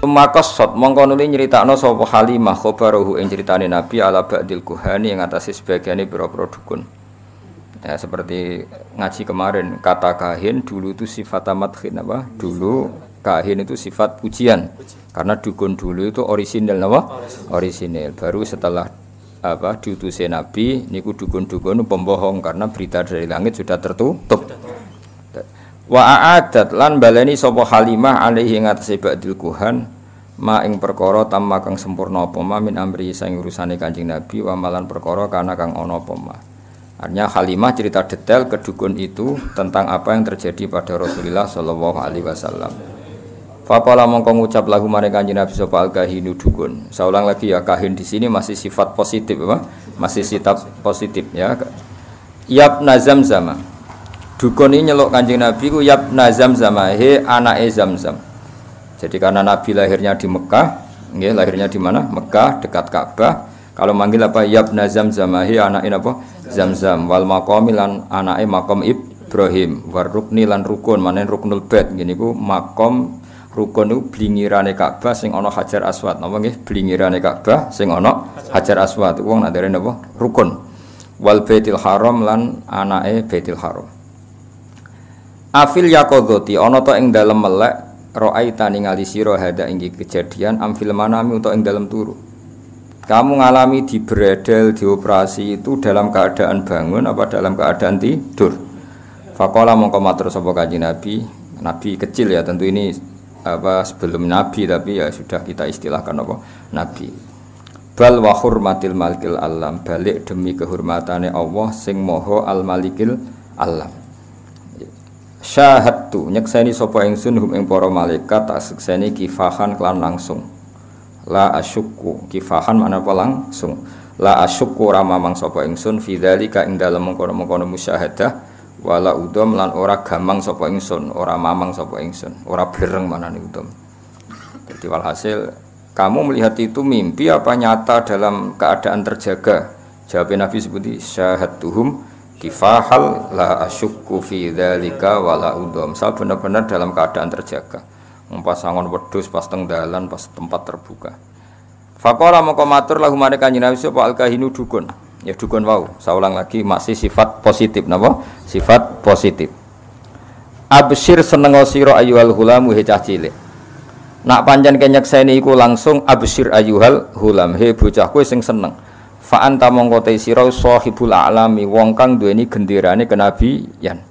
Makosot mongko nuli nyeritakno sapa Halimah khabarahu ing critane Nabi ala ba'dil kuhani yang atas sebagiane pira-pira dukun. Ya, seperti ngaji kemarin kata kahin dulu itu sifat amat amatkin apa? Dulu kahin itu sifat pujian. Karena dukun dulu itu orisinil apa? Orisinil. Baru setelah apa diutusin Nabi niku dukun-dukun pembohong karena berita dari langit sudah tertutup wa a'adat lan baleni sapa Halimah alaihi ngatasi ba'dil kuhan ma ing perkara tamma kang sempurna apa ma min amri saing urusane Kanjeng Nabi wa malan perkara kana kang ana apa ma Artinya Halimah cerita detail ke dukun itu tentang apa yang terjadi pada Rasulullah sallallahu Alaihi Wasallam. Fakola mongko ngucap lagu maring kanjeng Nabi sapa al kahinu dukun. Saya ulang lagi ya kahin di sini masih sifat positif apa? Masih sifat positif ya. Yap nazam zama dukun ini nyelok kanjeng Nabi ku yap nazam zamahe anak zamzam. Jadi karena Nabi lahirnya di Mekah, ya, lahirnya di mana? Mekah dekat Ka'bah. Kalau manggil apa yap nazam zamahe anak apa? Zamzam wal maqami anak anake makom Ibrahim war rukni lan rukun manen ruknul bed, gini ku makom rukun niku blingirane Ka'bah sing ono Hajar Aswad nama nggih blingirane Ka'bah sing ono Hajar Aswad wong nak apa rukun wal betil Haram lan e betil Haram Afil yakodoti ono to ing dalam melek roa ita ningali siro hada inggi kejadian amfil manami untuk ing dalam turu. Kamu ngalami di beredel di operasi itu dalam keadaan bangun apa dalam keadaan tidur? Fakola mongko matur sapa kaji Nabi, Nabi kecil ya tentu ini apa sebelum Nabi tapi ya sudah kita istilahkan apa Nabi. Bal wa hurmatil malikil alam balik demi kehormatannya Allah sing moho al malikil alam syahadtu nyekseni sapa ingsun hum ing para malaikat tak sekseni kifahan kelan langsung la asyukku kifahan mana apa langsung la asyukku ora mamang sapa ingsun ka ing dalem mengkono-mengkono musyahadah wala udom lan ora gamang sapa ingsun ora mamang sapa ingsun ora bereng mana ni udom jadi walhasil kamu melihat itu mimpi apa nyata dalam keadaan terjaga jawab Nabi seperti syahadtuhum kifahal la asyukku fi dzalika wala udom. Saya benar-benar dalam keadaan terjaga. Mempasangon wedhus pas teng dalan pas tempat terbuka. Faqala moko matur lahu maring kanjeng Nabi sapa al kahinu dukun. Ya dukun wau. Saya ulang lagi masih sifat positif napa? Sifat positif. Absir seneng sira ayyuhal hulam he cah cilik. Nak pancen kenyekseni iku langsung absir ayyuhal hulam he bocah kowe sing seneng fa anta mongko te sira sahibul alami wong kang duweni genderane kenabian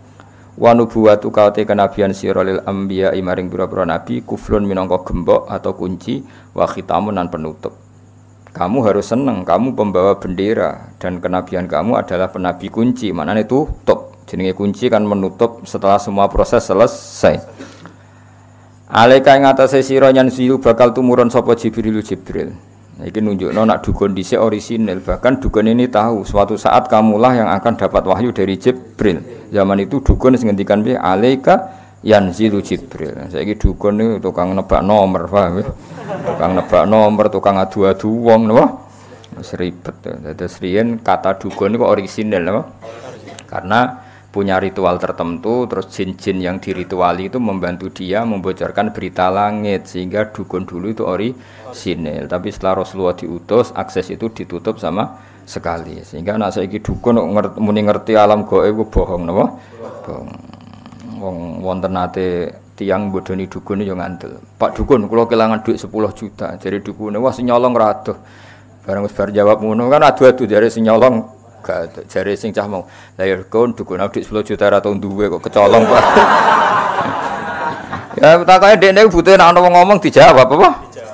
wa nubuwatu ka te kenabian sira lil anbiya maring pira-pira nabi kuflun minangka gembok atau kunci wa khitamun nan penutup kamu harus seneng kamu pembawa bendera dan kenabian kamu adalah penabi kunci itu tutup jenenge kunci kan menutup setelah semua proses selesai Alaika ing atase sira nyan siyu bakal tumurun sapa Jibril Jibril ini nunjuk nak dukun di orisinil bahkan dukun ini tahu suatu saat kamulah yang akan dapat wahyu dari Jibril. Zaman itu dukun sengendikan bi alaika yanzilu Jibril. Saya dukun ini tukang nebak nomor, paham ya? Tukang nebak nomor, tukang adu-adu wong, Seribet. ada riyen kata dukun itu orisinil, napa? Karena punya ritual tertentu, terus jin-jin yang dirituali itu membantu dia membocorkan berita langit sehingga dukun dulu itu ori sinil. Tapi setelah Rasulullah diutus, akses itu ditutup sama sekali. Sehingga anak saiki dukun ngerti, muni ngerti alam gaib gue bohong nopo. Bohong. Wong wonten nate tiang bodoni dukun yang ngandel. Pak dukun kalau kehilangan duit 10 juta. Jadi dukun wah sinyolong ratu Barang wis bar jawab ngono kan adu-adu dari sinyolong gak jare sing cah mau lahir ya kon dukun adik 10 juta ra tau duwe kok kecolong pak, ya takoke dekne butuh nek ana ngomong dijawab apa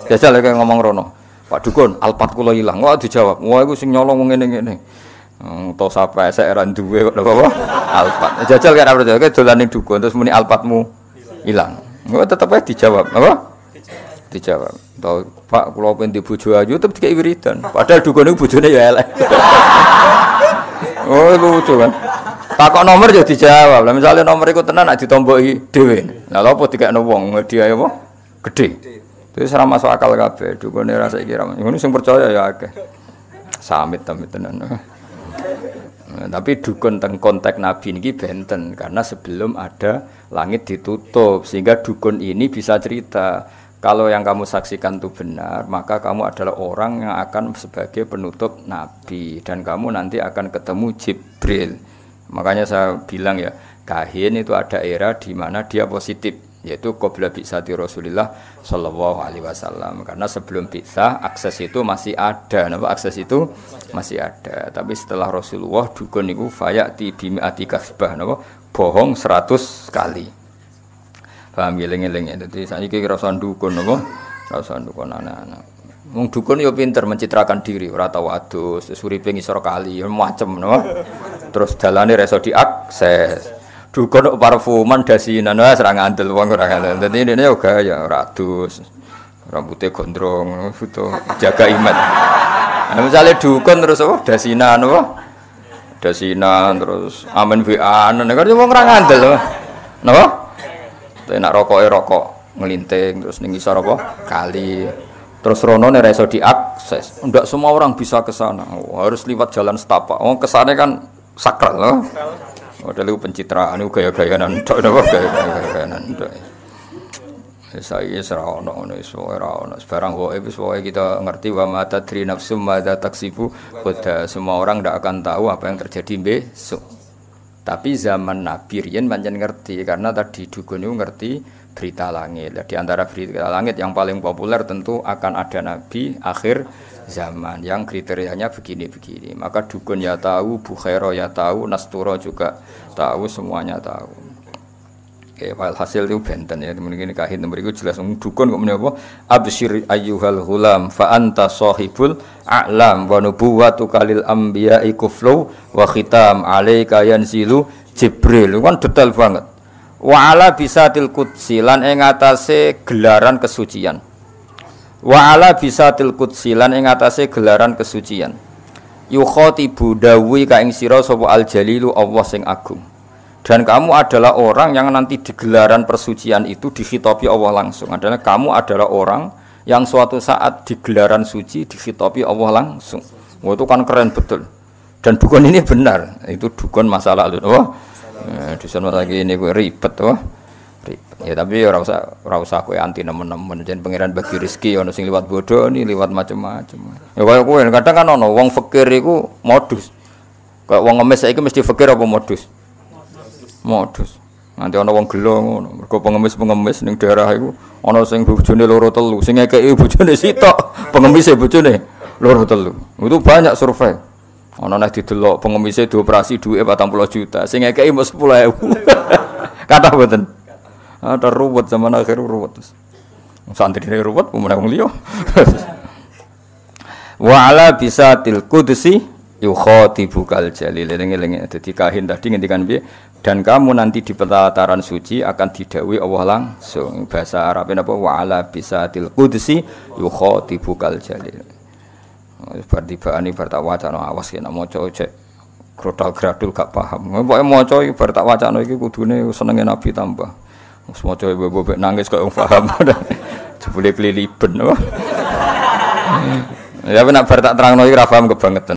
jajal lagi ngomong rono Pak Dukun, alpat kula ilang. Wah dijawab, wah iku sing nyolong ngene-ngene. Untuk hmm, sapa esek ra duwe kok apa? Alpat. Jajal kan ora jajal dolan ning dukun terus muni alpatmu ilang. Kok tetep ae dijawab, apa? Dijawab. Tau Pak kalau pengen di bojo ayu tetep iritan Padahal dukun itu bojone ya elek. Oh lucu kan. Takok nomor ya dijawab. Lah misalnya nomor iku tenan nek ditomboki dhewe. Lah lha tiga dikekno wong dia ya apa? Gede. Terus ora masuk akal kabeh. Dukune ra saiki ra. Ngono sing percaya ya akeh. Samit tamit tenan. Nah, tapi dukun teng kontak Nabi ini benten karena sebelum ada langit ditutup sehingga dukun ini bisa cerita kalau yang kamu saksikan itu benar, maka kamu adalah orang yang akan sebagai penutup nabi dan kamu nanti akan ketemu Jibril. Makanya saya bilang ya, kahin itu ada era di mana dia positif, yaitu qabla bi'sati Rasulillah sallallahu alaihi wasallam. Karena sebelum bisa akses itu masih ada. nampak akses itu masih ada. Tapi setelah Rasulullah dukun itu fayati bimi'ati kasbah nampak bohong seratus kali. Paham ya, ngeling-eling. jadi saya kira usah dukun apa? Ora dukun anak-anak. Mungkin dukun yo pinter mencitrakan diri, ora tau adus, suripe ngisor kali, macem no. Terus jalannya reso diakses. Dukun parfuman dasinan wis serang antel, wong serang antel. Jadi ini juga ya ora Rambutnya gondrong, foto jaga iman. Nah, misalnya dukun terus oh Dasinan apa? Dasinan terus amen wa an. Nek wong ora ngandel. Napa? Tapi nak rokok eh rokok ngelinting terus nih isor Kali. Terus Rono nih reso diakses. Enggak semua orang bisa ke sana. Oh, harus lewat jalan setapak. Oh, kesana kan sakral loh. ada lu pencitraan lu gaya-gayaan nanti, napa gaya-gayaan nanti. Saya serah ono ini iso ora ono sebarang wae kita ngerti bahwa mata tri nafsu mata taksibu. Kuda semua orang tidak akan tahu apa yang terjadi besok. Tapi zaman Nabi Rian banyak ngerti karena tadi dukun itu ngerti berita langit. Nah, di antara berita langit yang paling populer tentu akan ada Nabi akhir zaman yang kriterianya begini-begini. Maka dukun ya tahu, bukhairo ya tahu, Nasturo juga tahu, semuanya tahu. Oke, hasil itu benten ya. Mungkin kahit nomor itu jelas mendukung kok menapa? Absyir ayyuhal hulam fa anta sahibul a'lam wa nubuwatu kalil anbiya ikuflu wa khitam alaika yanzilu Jibril. Kan detail banget. Wa ala bisatil qudsi lan ing atase gelaran kesucian. Wa ala bisatil qudsi lan ing atase gelaran kesucian. Yukhatibu dawuhi ka ing sira sapa al jalilu Allah sing agung. Dan kamu adalah orang yang nanti digelaran persucian itu dikhitopi Allah langsung. Adalah kamu adalah orang yang suatu saat digelaran suci dikhitopi Allah langsung. Wah, itu kan keren betul. Dan dukun ini benar. Itu dukun masalah lalu. oh, di sana lagi ini gue ribet. Wah, ribet. Ya tapi ya rasa rasa gue anti nemen-nemen. Jadi pangeran bagi rizki ya sing lewat bodoh ini, lewat macam-macam. Ya kayak gue kadang kan ono wong fakir itu modus. Kayak wong ngemis itu mesti fakir apa modus modus nanti ana wong gelo ngono mergo pengemis-pengemis ning daerah iku ana sing bojone loro telu sing ngekeki bojone sitok pengemise bojone loro telu itu banyak survei ana nek didelok pengemise dioperasi duwe 40 juta sing ngekeki mung 10000 kata mboten ada ruwet zaman akhir ruwet santri ruwet pemenang liya wa ala bisatil qudsi yukhatibu bukal jalil eling-eling dadi kahin tadi ngendikan piye dan kamu nanti di pelataran suci akan didawi Allah langsung bahasa Arabnya apa wa'ala bisa qudsi yukhatibu bukal jalil berarti oh, ini bertak wacana awas ya, mau cowok cek grodal gradul gak paham Mau mau cowok bertak wacana iki kudune senengnya nabi tambah Mau maca bebek nangis kok paham jebule keliliben ya ben nak bertak terang nih rafaam kebangetan